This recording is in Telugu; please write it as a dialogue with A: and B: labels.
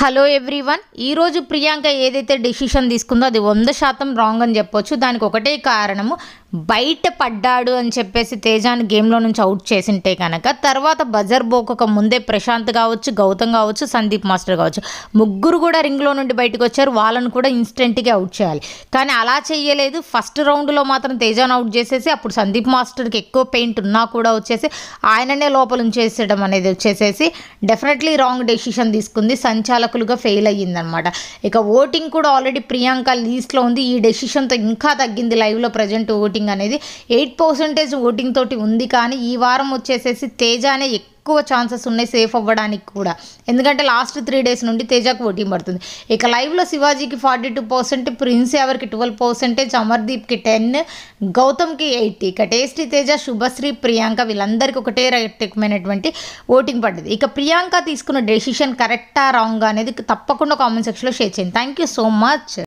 A: హలో ఎవ్రీవన్ ఈరోజు ప్రియాంక ఏదైతే డెసిషన్ తీసుకుందో అది వంద శాతం రాంగ్ అని చెప్పొచ్చు దానికి ఒకటే కారణము బయటపడ్డాడు అని చెప్పేసి తేజాన్ని గేమ్లో నుంచి అవుట్ చేసింటే కనుక తర్వాత బజర్ బోకక ముందే ప్రశాంత్ కావచ్చు గౌతమ్ కావచ్చు సందీప్ మాస్టర్ కావచ్చు ముగ్గురు కూడా రింగ్లో నుండి బయటకు వచ్చారు వాళ్ళను కూడా ఇన్స్టెంట్గా అవుట్ చేయాలి కానీ అలా చేయలేదు ఫస్ట్ రౌండ్లో మాత్రం తేజాన్ అవుట్ చేసేసి అప్పుడు సందీప్ మాస్టర్కి ఎక్కువ పెయింట్ ఉన్నా కూడా వచ్చేసి ఆయననే లోపల ఉంచేసేయడం అనేది వచ్చేసేసి డెఫినెట్లీ రాంగ్ డెసిషన్ తీసుకుంది సంచాలకులుగా ఫెయిల్ అయ్యిందనమాట ఇక ఓటింగ్ కూడా ఆల్రెడీ ప్రియాంక లీస్ట్లో ఉంది ఈ డెసిషన్తో ఇంకా తగ్గింది లైవ్లో ప్రజెంట్ ఓటింగ్ ఓటింగ్ అనేది ఎయిట్ పర్సెంటేజ్ ఓటింగ్ తోటి ఉంది కానీ ఈ వారం వచ్చేసేసి తేజానే ఎక్కువ ఛాన్సెస్ ఉన్నాయి సేఫ్ అవ్వడానికి కూడా ఎందుకంటే లాస్ట్ త్రీ డేస్ నుండి తేజకు ఓటింగ్ పడుతుంది ఇక లైవ్లో శివాజీకి ఫార్టీ టూ పర్సెంట్ ప్రిన్స్ ఎవరికి ట్వెల్వ్ పర్సెంటేజ్ అమర్దీప్కి టెన్ గౌతమ్కి ఎయిట్ ఇక టేస్టీ తేజ శుభశ్రీ ప్రియాంక వీళ్ళందరికీ ఒకటే రకమైనటువంటి ఓటింగ్ పడ్డది ఇక ప్రియాంక తీసుకున్న డెసిషన్ కరెక్టా రాంగ్ అనేది తప్పకుండా కామెంట్ సెక్షన్లో షేర్ చేయండి థ్యాంక్ యూ సో మచ్